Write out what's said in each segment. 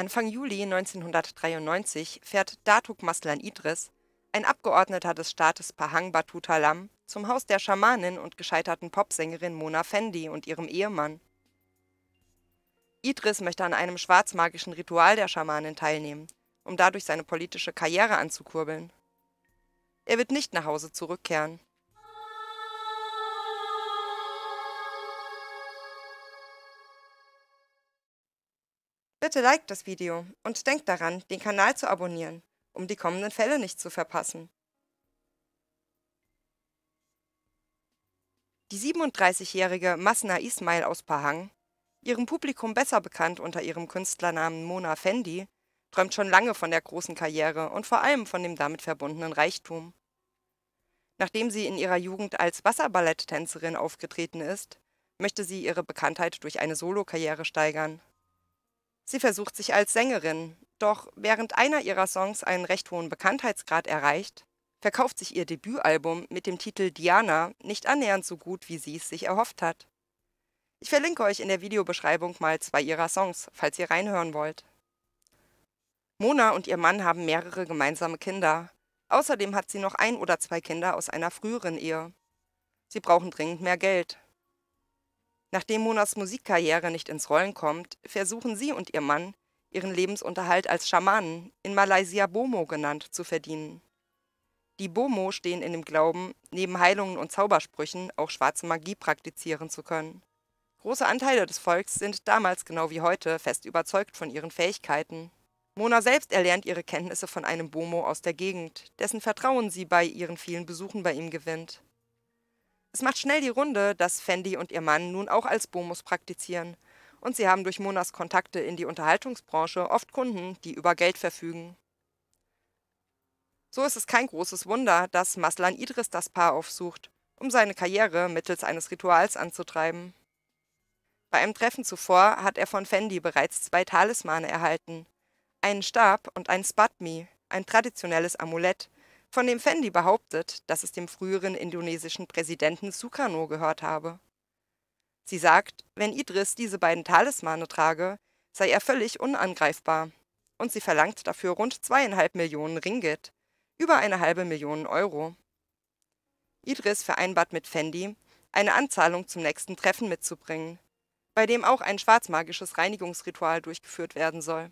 Anfang Juli 1993 fährt Datuk Maslan Idris, ein Abgeordneter des Staates Pahang Batutalam, zum Haus der Schamanin und gescheiterten Popsängerin Mona Fendi und ihrem Ehemann. Idris möchte an einem schwarzmagischen Ritual der Schamanin teilnehmen, um dadurch seine politische Karriere anzukurbeln. Er wird nicht nach Hause zurückkehren. bitte liked das Video und denkt daran, den Kanal zu abonnieren, um die kommenden Fälle nicht zu verpassen. Die 37-jährige Masna Ismail aus Pahang, ihrem Publikum besser bekannt unter ihrem Künstlernamen Mona Fendi, träumt schon lange von der großen Karriere und vor allem von dem damit verbundenen Reichtum. Nachdem sie in ihrer Jugend als Wasserballetttänzerin aufgetreten ist, möchte sie ihre Bekanntheit durch eine Solokarriere steigern. Sie versucht sich als Sängerin, doch während einer ihrer Songs einen recht hohen Bekanntheitsgrad erreicht, verkauft sich ihr Debütalbum mit dem Titel Diana nicht annähernd so gut, wie sie es sich erhofft hat. Ich verlinke euch in der Videobeschreibung mal zwei ihrer Songs, falls ihr reinhören wollt. Mona und ihr Mann haben mehrere gemeinsame Kinder. Außerdem hat sie noch ein oder zwei Kinder aus einer früheren Ehe. Sie brauchen dringend mehr Geld, Nachdem Monas Musikkarriere nicht ins Rollen kommt, versuchen sie und ihr Mann, ihren Lebensunterhalt als Schamanen, in Malaysia Bomo genannt, zu verdienen. Die Bomo stehen in dem Glauben, neben Heilungen und Zaubersprüchen auch schwarze Magie praktizieren zu können. Große Anteile des Volks sind damals genau wie heute fest überzeugt von ihren Fähigkeiten. Mona selbst erlernt ihre Kenntnisse von einem Bomo aus der Gegend, dessen Vertrauen sie bei ihren vielen Besuchen bei ihm gewinnt. Es macht schnell die Runde, dass Fendi und ihr Mann nun auch als Bonus praktizieren. Und sie haben durch Monas Kontakte in die Unterhaltungsbranche oft Kunden, die über Geld verfügen. So ist es kein großes Wunder, dass Maslan Idris das Paar aufsucht, um seine Karriere mittels eines Rituals anzutreiben. Bei einem Treffen zuvor hat er von Fendi bereits zwei Talismane erhalten. Einen Stab und ein Spatmi, ein traditionelles Amulett, von dem Fendi behauptet, dass es dem früheren indonesischen Präsidenten Sukarno gehört habe. Sie sagt, wenn Idris diese beiden Talismane trage, sei er völlig unangreifbar. Und sie verlangt dafür rund zweieinhalb Millionen Ringgit, über eine halbe Million Euro. Idris vereinbart mit Fendi, eine Anzahlung zum nächsten Treffen mitzubringen, bei dem auch ein schwarzmagisches Reinigungsritual durchgeführt werden soll.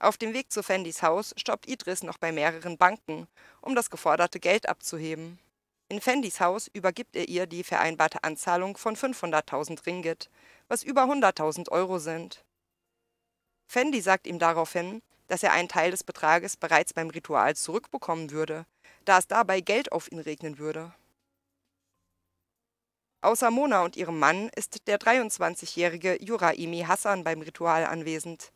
Auf dem Weg zu Fendys Haus stoppt Idris noch bei mehreren Banken, um das geforderte Geld abzuheben. In Fendys Haus übergibt er ihr die vereinbarte Anzahlung von 500.000 Ringgit, was über 100.000 Euro sind. Fendi sagt ihm daraufhin, dass er einen Teil des Betrages bereits beim Ritual zurückbekommen würde, da es dabei Geld auf ihn regnen würde. Außer Mona und ihrem Mann ist der 23-jährige Juraimi Hassan beim Ritual anwesend.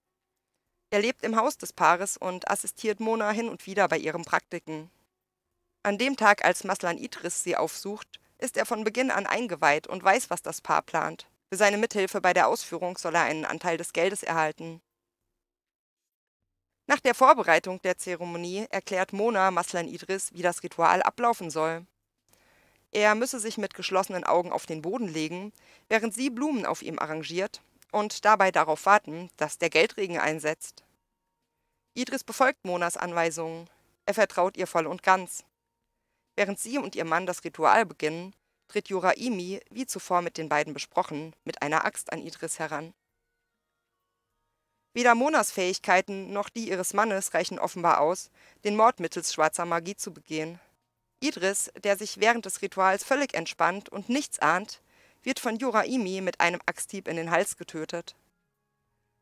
Er lebt im Haus des Paares und assistiert Mona hin und wieder bei ihren Praktiken. An dem Tag, als Maslan Idris sie aufsucht, ist er von Beginn an eingeweiht und weiß, was das Paar plant. Für seine Mithilfe bei der Ausführung soll er einen Anteil des Geldes erhalten. Nach der Vorbereitung der Zeremonie erklärt Mona Maslan Idris, wie das Ritual ablaufen soll. Er müsse sich mit geschlossenen Augen auf den Boden legen, während sie Blumen auf ihm arrangiert und dabei darauf warten, dass der Geldregen einsetzt. Idris befolgt Monas Anweisungen. Er vertraut ihr voll und ganz. Während sie und ihr Mann das Ritual beginnen, tritt Juraimi, wie zuvor mit den beiden besprochen, mit einer Axt an Idris heran. Weder Monas Fähigkeiten noch die ihres Mannes reichen offenbar aus, den Mord mittels schwarzer Magie zu begehen. Idris, der sich während des Rituals völlig entspannt und nichts ahnt, wird von Joraimi mit einem Axthieb in den Hals getötet.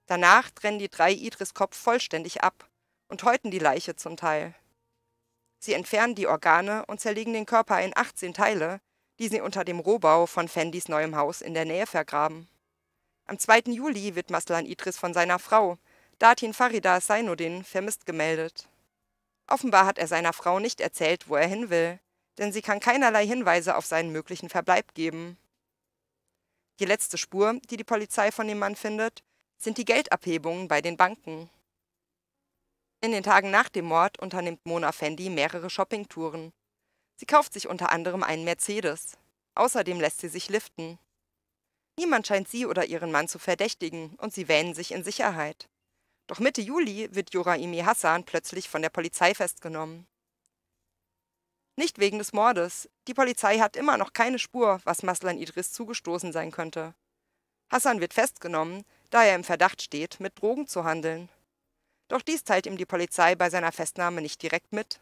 Danach trennen die drei Idris Kopf vollständig ab und häuten die Leiche zum Teil. Sie entfernen die Organe und zerlegen den Körper in 18 Teile, die sie unter dem Rohbau von Fendis neuem Haus in der Nähe vergraben. Am 2. Juli wird Maslan Idris von seiner Frau, Datin Farida Sainuddin, vermisst gemeldet. Offenbar hat er seiner Frau nicht erzählt, wo er hin will, denn sie kann keinerlei Hinweise auf seinen möglichen Verbleib geben. Die letzte Spur, die die Polizei von dem Mann findet, sind die Geldabhebungen bei den Banken. In den Tagen nach dem Mord unternimmt Mona Fendi mehrere Shoppingtouren. Sie kauft sich unter anderem einen Mercedes. Außerdem lässt sie sich liften. Niemand scheint sie oder ihren Mann zu verdächtigen und sie wähnen sich in Sicherheit. Doch Mitte Juli wird Joraimi Hassan plötzlich von der Polizei festgenommen. Nicht wegen des Mordes. Die Polizei hat immer noch keine Spur, was Maslan Idris zugestoßen sein könnte. Hassan wird festgenommen, da er im Verdacht steht, mit Drogen zu handeln. Doch dies teilt ihm die Polizei bei seiner Festnahme nicht direkt mit.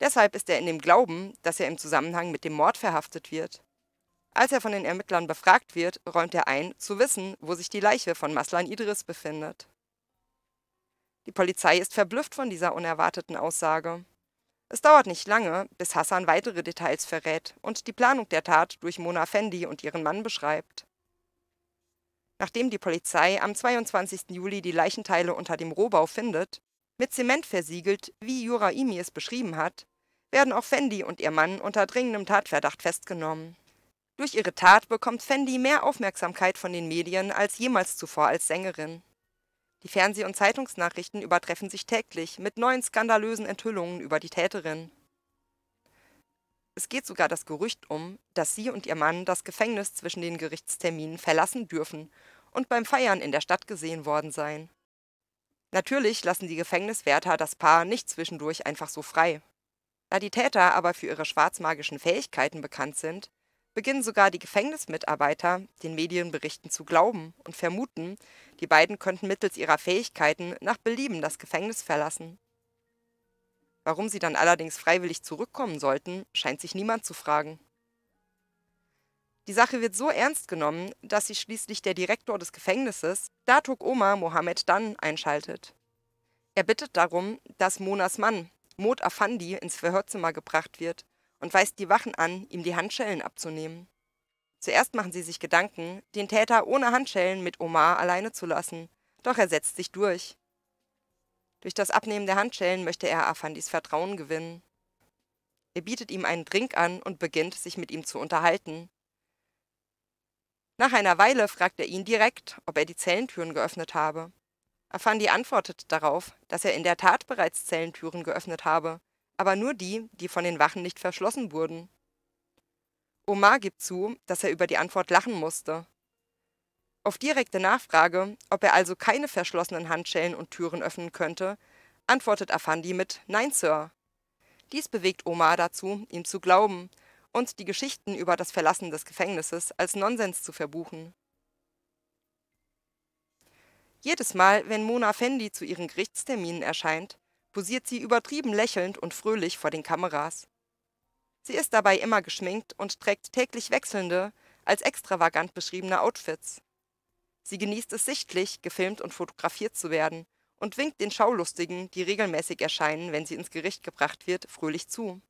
Deshalb ist er in dem Glauben, dass er im Zusammenhang mit dem Mord verhaftet wird. Als er von den Ermittlern befragt wird, räumt er ein, zu wissen, wo sich die Leiche von Maslan Idris befindet. Die Polizei ist verblüfft von dieser unerwarteten Aussage. Es dauert nicht lange, bis Hassan weitere Details verrät und die Planung der Tat durch Mona Fendi und ihren Mann beschreibt. Nachdem die Polizei am 22. Juli die Leichenteile unter dem Rohbau findet, mit Zement versiegelt, wie Juraimi es beschrieben hat, werden auch Fendi und ihr Mann unter dringendem Tatverdacht festgenommen. Durch ihre Tat bekommt Fendi mehr Aufmerksamkeit von den Medien als jemals zuvor als Sängerin. Die Fernseh- und Zeitungsnachrichten übertreffen sich täglich mit neuen skandalösen Enthüllungen über die Täterin. Es geht sogar das Gerücht um, dass sie und ihr Mann das Gefängnis zwischen den Gerichtsterminen verlassen dürfen und beim Feiern in der Stadt gesehen worden seien. Natürlich lassen die Gefängniswärter das Paar nicht zwischendurch einfach so frei. Da die Täter aber für ihre schwarzmagischen Fähigkeiten bekannt sind, beginnen sogar die Gefängnismitarbeiter, den Medienberichten zu glauben und vermuten, die beiden könnten mittels ihrer Fähigkeiten nach Belieben das Gefängnis verlassen. Warum sie dann allerdings freiwillig zurückkommen sollten, scheint sich niemand zu fragen. Die Sache wird so ernst genommen, dass sich schließlich der Direktor des Gefängnisses, Datuk Omar Mohammed Dan, einschaltet. Er bittet darum, dass Monas Mann, Mot Afandi, ins Verhörzimmer gebracht wird und weist die Wachen an, ihm die Handschellen abzunehmen. Zuerst machen sie sich Gedanken, den Täter ohne Handschellen mit Omar alleine zu lassen, doch er setzt sich durch. Durch das Abnehmen der Handschellen möchte er Afandis Vertrauen gewinnen. Er bietet ihm einen Drink an und beginnt, sich mit ihm zu unterhalten. Nach einer Weile fragt er ihn direkt, ob er die Zellentüren geöffnet habe. Afandi antwortet darauf, dass er in der Tat bereits Zellentüren geöffnet habe, aber nur die, die von den Wachen nicht verschlossen wurden. Omar gibt zu, dass er über die Antwort lachen musste. Auf direkte Nachfrage, ob er also keine verschlossenen Handschellen und Türen öffnen könnte, antwortet Afandi mit Nein, Sir. Dies bewegt Omar dazu, ihm zu glauben und die Geschichten über das Verlassen des Gefängnisses als Nonsens zu verbuchen. Jedes Mal, wenn Mona Fendi zu ihren Gerichtsterminen erscheint, posiert sie übertrieben lächelnd und fröhlich vor den Kameras. Sie ist dabei immer geschminkt und trägt täglich wechselnde, als extravagant beschriebene Outfits. Sie genießt es sichtlich, gefilmt und fotografiert zu werden und winkt den Schaulustigen, die regelmäßig erscheinen, wenn sie ins Gericht gebracht wird, fröhlich zu.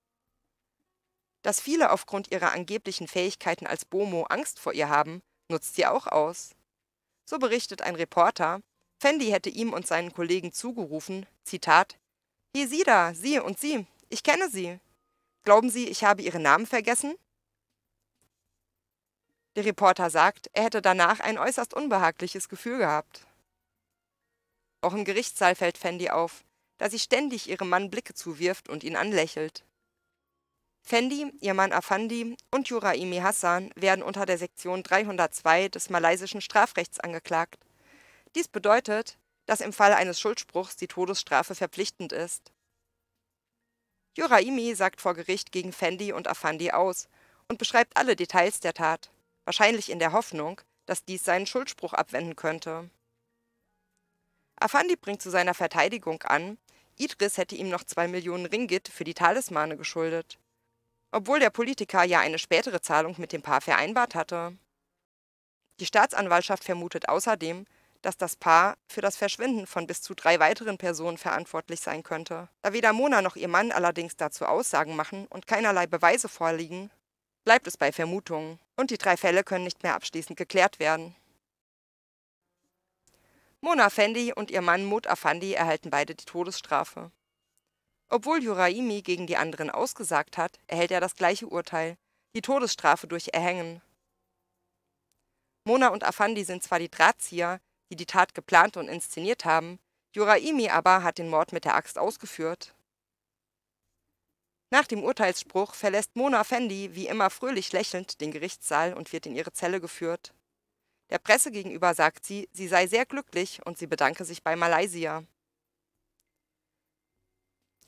Dass viele aufgrund ihrer angeblichen Fähigkeiten als Bomo Angst vor ihr haben, nutzt sie auch aus. So berichtet ein Reporter, Fendi hätte ihm und seinen Kollegen zugerufen, Zitat, hier, Sie da, Sie und Sie. Ich kenne Sie. Glauben Sie, ich habe Ihren Namen vergessen? Der Reporter sagt, er hätte danach ein äußerst unbehagliches Gefühl gehabt. Auch im Gerichtssaal fällt Fendi auf, da sie ständig ihrem Mann Blicke zuwirft und ihn anlächelt. Fendi, ihr Mann Afandi und Juraimi Hassan werden unter der Sektion 302 des malaysischen Strafrechts angeklagt. Dies bedeutet, dass im Fall eines Schuldspruchs die Todesstrafe verpflichtend ist. Joraimi sagt vor Gericht gegen Fendi und Afandi aus und beschreibt alle Details der Tat, wahrscheinlich in der Hoffnung, dass dies seinen Schuldspruch abwenden könnte. Afandi bringt zu seiner Verteidigung an, Idris hätte ihm noch zwei Millionen Ringgit für die Talismane geschuldet, obwohl der Politiker ja eine spätere Zahlung mit dem Paar vereinbart hatte. Die Staatsanwaltschaft vermutet außerdem, dass das Paar für das Verschwinden von bis zu drei weiteren Personen verantwortlich sein könnte. Da weder Mona noch ihr Mann allerdings dazu Aussagen machen und keinerlei Beweise vorliegen, bleibt es bei Vermutungen und die drei Fälle können nicht mehr abschließend geklärt werden. Mona Fendi und ihr Mann Mut Afandi erhalten beide die Todesstrafe. Obwohl Juraimi gegen die anderen ausgesagt hat, erhält er das gleiche Urteil, die Todesstrafe durch Erhängen. Mona und Afandi sind zwar die Drahtzieher, die die Tat geplant und inszeniert haben, Juraimi aber hat den Mord mit der Axt ausgeführt. Nach dem Urteilsspruch verlässt Mona Fendi wie immer fröhlich lächelnd den Gerichtssaal und wird in ihre Zelle geführt. Der Presse gegenüber sagt sie, sie sei sehr glücklich und sie bedanke sich bei Malaysia.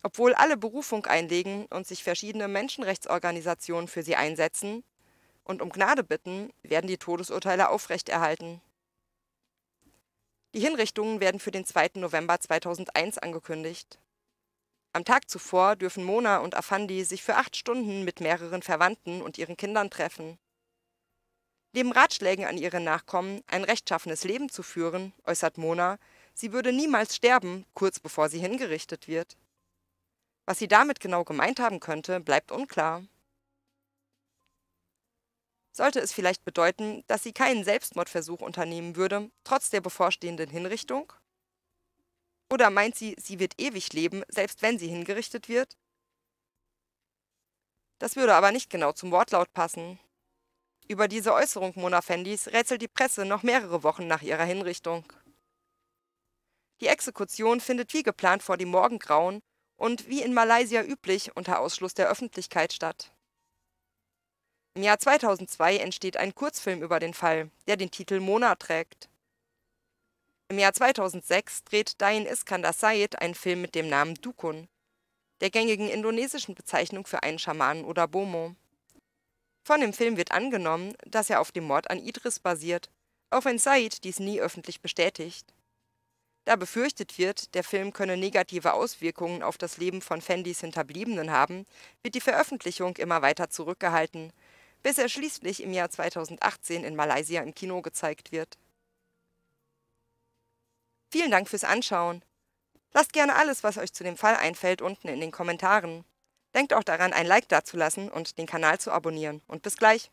Obwohl alle Berufung einlegen und sich verschiedene Menschenrechtsorganisationen für sie einsetzen und um Gnade bitten, werden die Todesurteile aufrechterhalten. Die Hinrichtungen werden für den 2. November 2001 angekündigt. Am Tag zuvor dürfen Mona und Afandi sich für acht Stunden mit mehreren Verwandten und ihren Kindern treffen. Neben Ratschlägen an ihre Nachkommen, ein rechtschaffenes Leben zu führen, äußert Mona, sie würde niemals sterben, kurz bevor sie hingerichtet wird. Was sie damit genau gemeint haben könnte, bleibt unklar sollte es vielleicht bedeuten, dass sie keinen Selbstmordversuch unternehmen würde, trotz der bevorstehenden Hinrichtung? Oder meint sie, sie wird ewig leben, selbst wenn sie hingerichtet wird? Das würde aber nicht genau zum Wortlaut passen. Über diese Äußerung Mona Fendis rätselt die Presse noch mehrere Wochen nach ihrer Hinrichtung. Die Exekution findet wie geplant vor dem Morgengrauen und wie in Malaysia üblich unter Ausschluss der Öffentlichkeit statt. Im Jahr 2002 entsteht ein Kurzfilm über den Fall, der den Titel Mona trägt. Im Jahr 2006 dreht Dain Iskandar Said einen Film mit dem Namen Dukun, der gängigen indonesischen Bezeichnung für einen Schamanen oder Bomo. Von dem Film wird angenommen, dass er auf dem Mord an Idris basiert, auch wenn Said dies nie öffentlich bestätigt. Da befürchtet wird, der Film könne negative Auswirkungen auf das Leben von Fendis Hinterbliebenen haben, wird die Veröffentlichung immer weiter zurückgehalten – bis er schließlich im Jahr 2018 in Malaysia im Kino gezeigt wird. Vielen Dank fürs Anschauen. Lasst gerne alles, was euch zu dem Fall einfällt, unten in den Kommentaren. Denkt auch daran, ein Like dazulassen und den Kanal zu abonnieren. Und bis gleich!